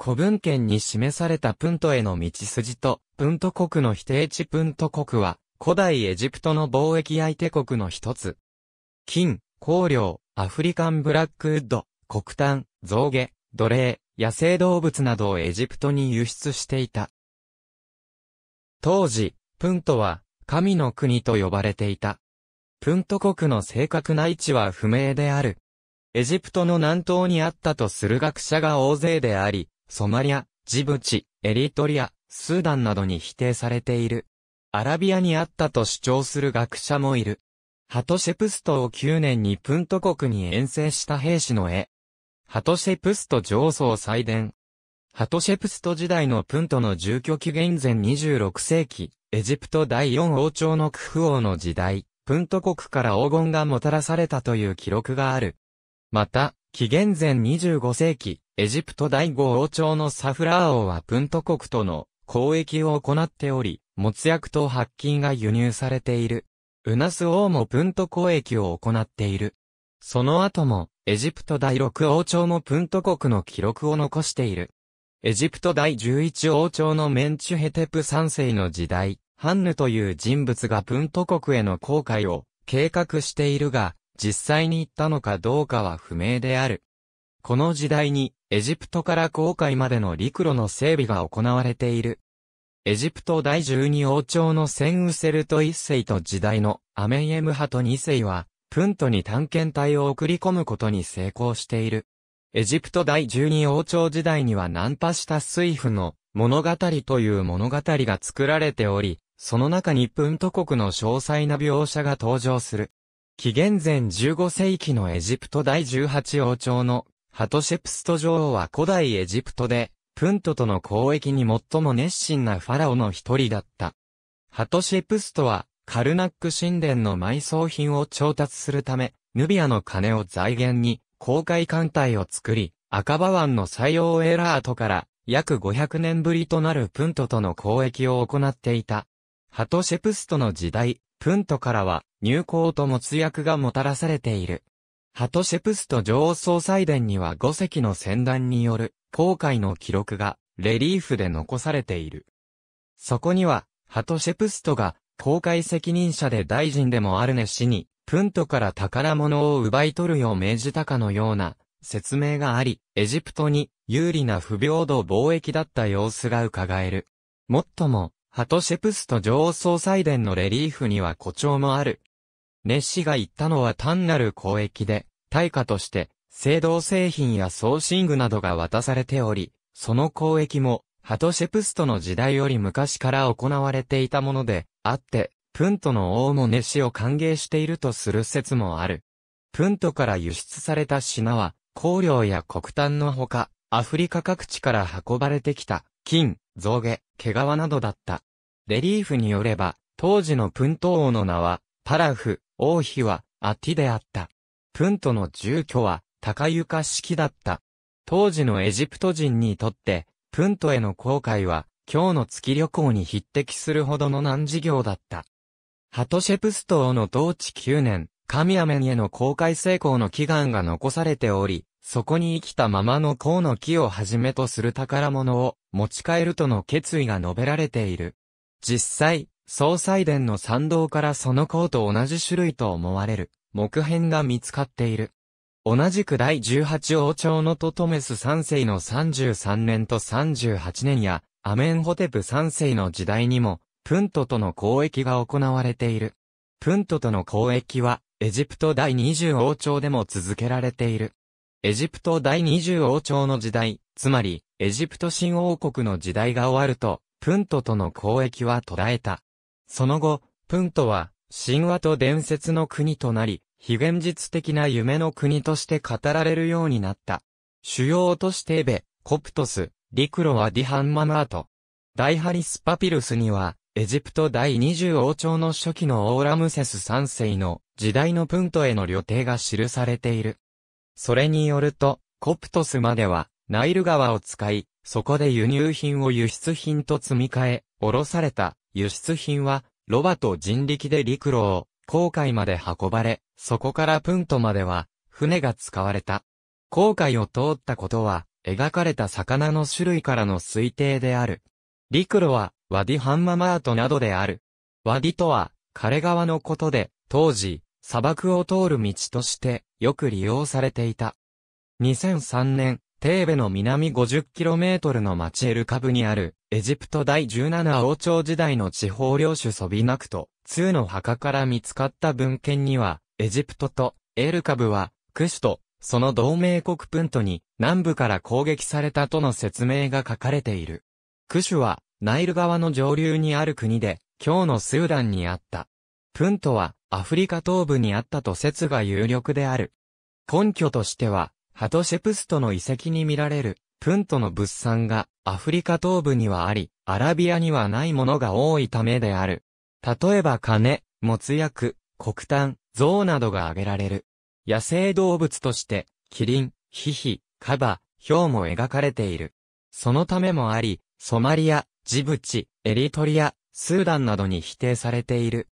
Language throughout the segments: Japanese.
古文献に示されたプントへの道筋と、プント国の否定地プント国は、古代エジプトの貿易相手国の一つ。金、香料、アフリカンブラックウッド、黒炭、象牙、奴隷、野生動物などをエジプトに輸出していた。当時、プントは、神の国と呼ばれていた。プント国の正確な位置は不明である。エジプトの南東にあったとする学者が大勢であり、ソマリア、ジブチ、エリトリア、スーダンなどに否定されている。アラビアにあったと主張する学者もいる。ハトシェプストを9年にプント国に遠征した兵士の絵。ハトシェプスト上層祭殿。ハトシェプスト時代のプントの住居紀元前26世紀、エジプト第4王朝のクフ王の時代、プント国から黄金がもたらされたという記録がある。また、紀元前25世紀、エジプト第5王朝のサフラー王はプント国との交易を行っており、持つ薬と白金が輸入されている。ウナス王もプント交易を行っている。その後も、エジプト第6王朝もプント国の記録を残している。エジプト第11王朝のメンチュヘテプ3世の時代、ハンヌという人物がプント国への航海を計画しているが、実際に行ったのかどうかは不明である。この時代に、エジプトから航海までの陸路の整備が行われている。エジプト第12王朝のセンウセルト一世と時代のアメンエムハト二世は、プントに探検隊を送り込むことに成功している。エジプト第12王朝時代には難破したスイフの物語という物語が作られており、その中にプント国の詳細な描写が登場する。紀元前15世紀のエジプト第18王朝のハトシェプスト女王は古代エジプトで、プントとの交易に最も熱心なファラオの一人だった。ハトシェプストは、カルナック神殿の埋葬品を調達するため、ヌビアの金を財源に、公開艦隊を作り、赤羽湾の採用エラートから、約500年ぶりとなるプントとの交易を行っていた。ハトシェプストの時代、プントからは、入港と没薬がもたらされている。ハトシェプスト女王総裁殿には5隻の船団による航海の記録がレリーフで残されている。そこには、ハトシェプストが航海責任者で大臣でもあるね氏に、プントから宝物を奪い取るよう命じたかのような説明があり、エジプトに有利な不平等貿易だった様子が伺える。もっとも、ハトシェプスト女王総裁殿のレリーフには誇張もある。ネッシが言ったのは単なる交易で、対価として、青銅製品や送信具などが渡されており、その交易も、ハトシェプストの時代より昔から行われていたもので、あって、プントの王も熱死を歓迎しているとする説もある。プントから輸出された品は、香料や黒炭のほか、アフリカ各地から運ばれてきた、金、象牙、毛皮などだった。レリーフによれば、当時のプント王の名は、パラフ、王妃は、アティであった。プントの住居は高床式だった。当時のエジプト人にとって、プントへの航海は、今日の月旅行に匹敵するほどの難事業だった。ハトシェプス島の同治9年、カミアメンへの航海成功の祈願が残されており、そこに生きたままの甲の木をはじめとする宝物を持ち帰るとの決意が述べられている。実際、総裁殿の参道からその甲と同じ種類と思われる木片が見つかっている。同じく第18王朝のトトメス3世の33年と38年や、アメンホテプ3世の時代にも、プントとの交易が行われている。プントとの交易は、エジプト第20王朝でも続けられている。エジプト第20王朝の時代、つまり、エジプト新王国の時代が終わると、プントとの交易は途絶えた。その後、プントは、神話と伝説の国となり、非現実的な夢の国として語られるようになった。主要都市テーベ、コプトス、陸路はディハンママート。大ハリスパピルスには、エジプト第20王朝の初期のオーラムセス3世の時代のプントへの旅程が記されている。それによると、コプトスまでは、ナイル川を使い、そこで輸入品を輸出品と積み替え、おろされた輸出品はロバと人力で陸路を、航海まで運ばれ、そこからプントまでは、船が使われた。航海を通ったことは、描かれた魚の種類からの推定である。陸路は、ワディハンママートなどである。ワディとは、枯川のことで、当時、砂漠を通る道として、よく利用されていた。2003年、テーベの南 50km の町エルカブにある、エジプト第17王朝時代の地方領主ソビナクト、2の墓から見つかった文献には、エジプトとエルカブは、クシュと、その同盟国プントに南部から攻撃されたとの説明が書かれている。クシュは、ナイル川の上流にある国で、今日のスーダンにあった。プントは、アフリカ東部にあったと説が有力である。根拠としては、ハトシェプストの遺跡に見られるプントの物産がアフリカ東部にはあり、アラビアにはないものが多いためである。例えば金、もつ薬、黒炭、象などが挙げられる。野生動物として、キリン、ヒヒ、カバ、ヒョウも描かれている。そのためもあり、ソマリア、ジブチ、エリトリア、スーダンなどに否定されている。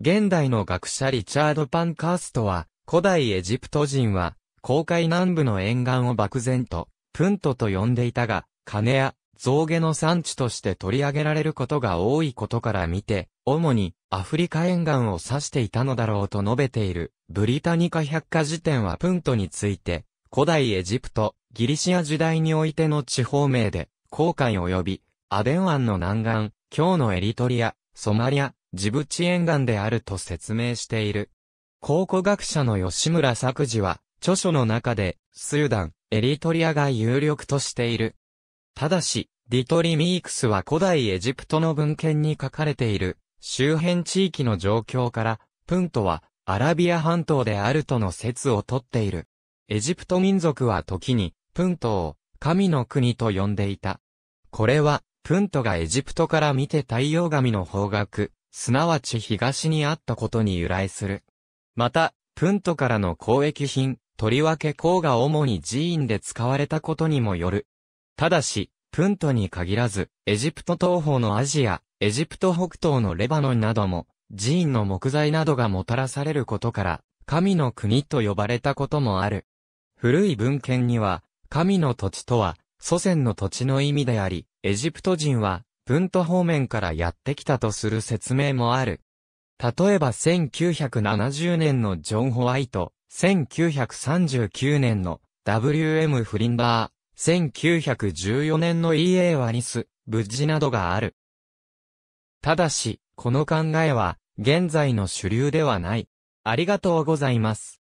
現代の学者リチャード・パンカーストは、古代エジプト人は、公海南部の沿岸を漠然と、プントと呼んでいたが、金や象牙の産地として取り上げられることが多いことから見て、主にアフリカ沿岸を指していたのだろうと述べている、ブリタニカ百科事典はプントについて、古代エジプト、ギリシア時代においての地方名で、航海及び、アデン湾の南岸、今日のエリトリア、ソマリア、ジブチ沿岸であると説明している。考古学者の吉村作治は、著書の中で、スーダン、エリトリアが有力としている。ただし、ディトリ・ミークスは古代エジプトの文献に書かれている、周辺地域の状況から、プントは、アラビア半島であるとの説をとっている。エジプト民族は時に、プントを、神の国と呼んでいた。これは、プントがエジプトから見て太陽神の方角、すなわち東にあったことに由来する。また、プントからの交易品、とりわけ項が主に寺院で使われたことにもよる。ただし、プントに限らず、エジプト東方のアジア、エジプト北東のレバノンなども、寺院の木材などがもたらされることから、神の国と呼ばれたこともある。古い文献には、神の土地とは、祖先の土地の意味であり、エジプト人は、プント方面からやってきたとする説明もある。例えば1970年のジョン・ホワイト、1939年の WM フリンバー、1914年の EA ワニス、ブッジなどがある。ただし、この考えは、現在の主流ではない。ありがとうございます。